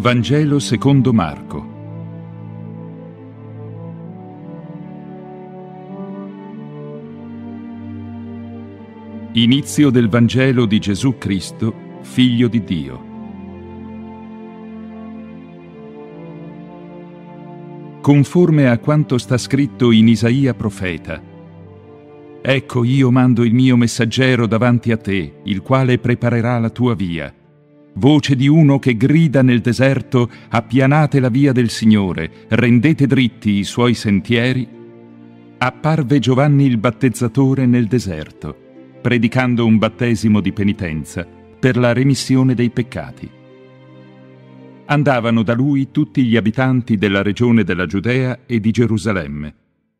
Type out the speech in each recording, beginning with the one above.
Vangelo secondo Marco. Inizio del Vangelo di Gesù Cristo, figlio di Dio. Conforme a quanto sta scritto in Isaia profeta, Ecco io mando il mio messaggero davanti a te, il quale preparerà la tua via voce di uno che grida nel deserto, appianate la via del Signore, rendete dritti i suoi sentieri, apparve Giovanni il battezzatore nel deserto, predicando un battesimo di penitenza per la remissione dei peccati. Andavano da lui tutti gli abitanti della regione della Giudea e di Gerusalemme,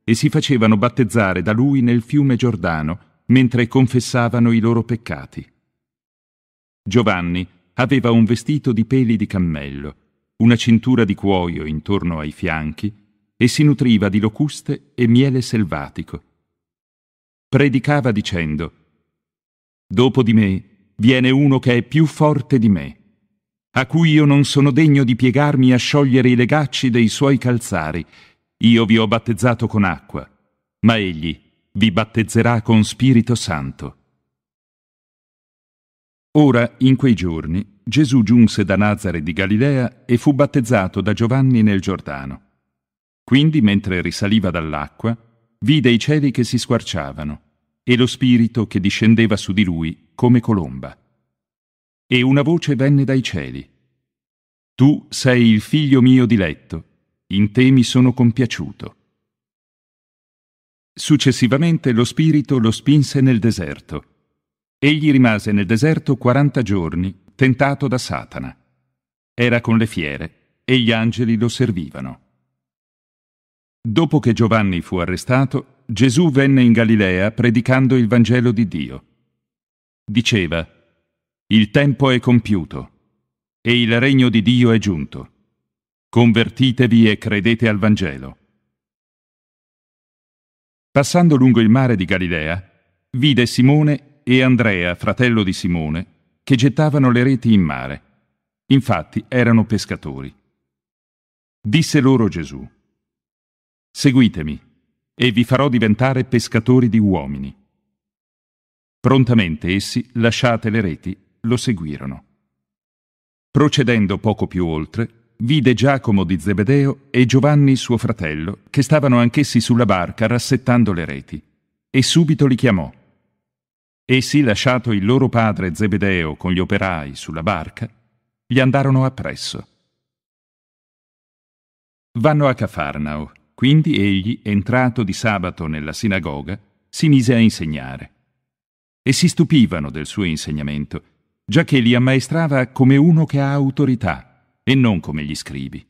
e si facevano battezzare da lui nel fiume Giordano, mentre confessavano i loro peccati. Giovanni Aveva un vestito di peli di cammello, una cintura di cuoio intorno ai fianchi e si nutriva di locuste e miele selvatico. Predicava dicendo Dopo di me viene uno che è più forte di me, a cui io non sono degno di piegarmi a sciogliere i legacci dei suoi calzari. Io vi ho battezzato con acqua, ma egli vi battezzerà con Spirito Santo. Ora, in quei giorni, Gesù giunse da Nazare di Galilea e fu battezzato da Giovanni nel Giordano. Quindi, mentre risaliva dall'acqua, vide i cieli che si squarciavano e lo Spirito che discendeva su di lui come colomba. E una voce venne dai cieli. Tu sei il figlio mio diletto, in te mi sono compiaciuto. Successivamente lo Spirito lo spinse nel deserto Egli rimase nel deserto quaranta giorni, tentato da Satana. Era con le fiere e gli angeli lo servivano. Dopo che Giovanni fu arrestato, Gesù venne in Galilea predicando il Vangelo di Dio. Diceva, Il tempo è compiuto e il regno di Dio è giunto. Convertitevi e credete al Vangelo. Passando lungo il mare di Galilea, vide Simone e Andrea, fratello di Simone, che gettavano le reti in mare. Infatti erano pescatori. Disse loro Gesù, Seguitemi, e vi farò diventare pescatori di uomini. Prontamente essi, lasciate le reti, lo seguirono. Procedendo poco più oltre, vide Giacomo di Zebedeo e Giovanni suo fratello, che stavano anch'essi sulla barca rassettando le reti, e subito li chiamò. Essi, lasciato il loro padre Zebedeo con gli operai sulla barca, gli andarono appresso. Vanno a Cafarnao. Quindi egli, entrato di sabato nella sinagoga, si mise a insegnare. E si stupivano del suo insegnamento, giacché li ammaestrava come uno che ha autorità e non come gli scrivi.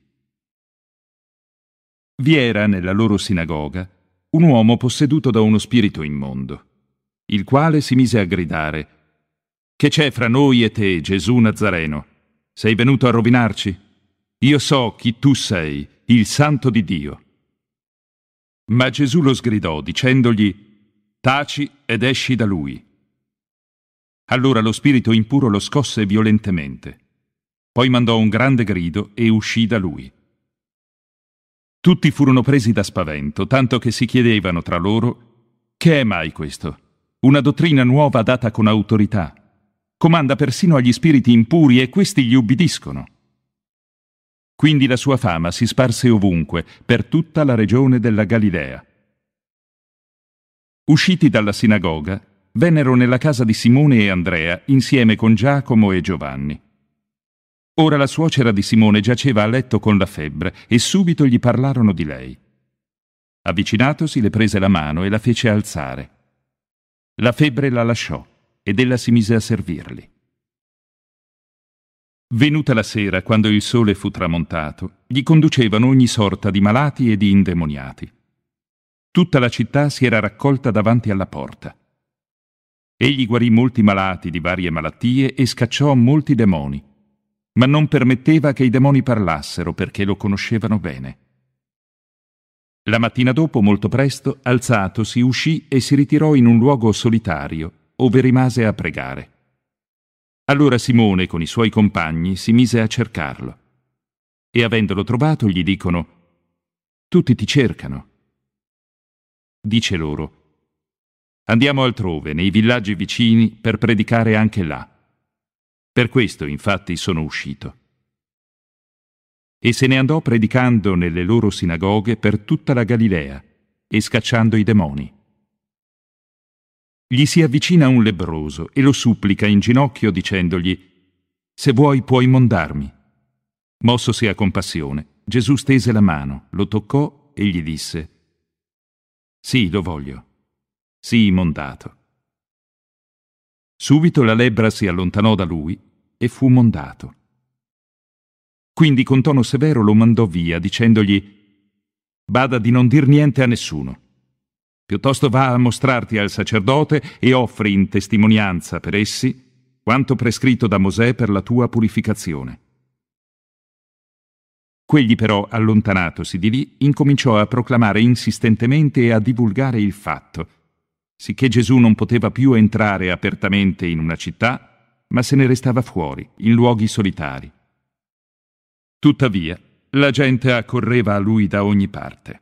Vi era nella loro sinagoga un uomo posseduto da uno spirito immondo il quale si mise a gridare Che c'è fra noi e te, Gesù Nazareno? Sei venuto a rovinarci? Io so chi tu sei, il santo di Dio. Ma Gesù lo sgridò, dicendogli Taci ed esci da lui. Allora lo spirito impuro lo scosse violentemente. Poi mandò un grande grido e uscì da lui. Tutti furono presi da spavento, tanto che si chiedevano tra loro Che è mai questo? una dottrina nuova data con autorità. Comanda persino agli spiriti impuri e questi gli ubbidiscono. Quindi la sua fama si sparse ovunque, per tutta la regione della Galilea. Usciti dalla sinagoga, vennero nella casa di Simone e Andrea insieme con Giacomo e Giovanni. Ora la suocera di Simone giaceva a letto con la febbre e subito gli parlarono di lei. Avvicinatosi le prese la mano e la fece alzare. La febbre la lasciò ed ella si mise a servirli. Venuta la sera, quando il sole fu tramontato, gli conducevano ogni sorta di malati e di indemoniati. Tutta la città si era raccolta davanti alla porta. Egli guarì molti malati di varie malattie e scacciò molti demoni, ma non permetteva che i demoni parlassero perché lo conoscevano bene. La mattina dopo, molto presto, alzatosi, uscì e si ritirò in un luogo solitario, ove rimase a pregare. Allora Simone, con i suoi compagni, si mise a cercarlo. E avendolo trovato, gli dicono, Tutti ti cercano. Dice loro, Andiamo altrove, nei villaggi vicini, per predicare anche là. Per questo, infatti, sono uscito e se ne andò predicando nelle loro sinagoghe per tutta la Galilea e scacciando i demoni. Gli si avvicina un lebroso e lo supplica in ginocchio dicendogli «Se vuoi puoi mondarmi». Mossosi a compassione, Gesù stese la mano, lo toccò e gli disse «Sì, lo voglio. Sii mondato». Subito la lebbra si allontanò da lui e fu mondato. Quindi con tono severo lo mandò via, dicendogli Bada di non dir niente a nessuno. Piuttosto va a mostrarti al sacerdote e offri in testimonianza per essi quanto prescritto da Mosè per la tua purificazione. Quegli però, allontanatosi di lì, incominciò a proclamare insistentemente e a divulgare il fatto, sicché Gesù non poteva più entrare apertamente in una città, ma se ne restava fuori, in luoghi solitari. Tuttavia, la gente accorreva a lui da ogni parte.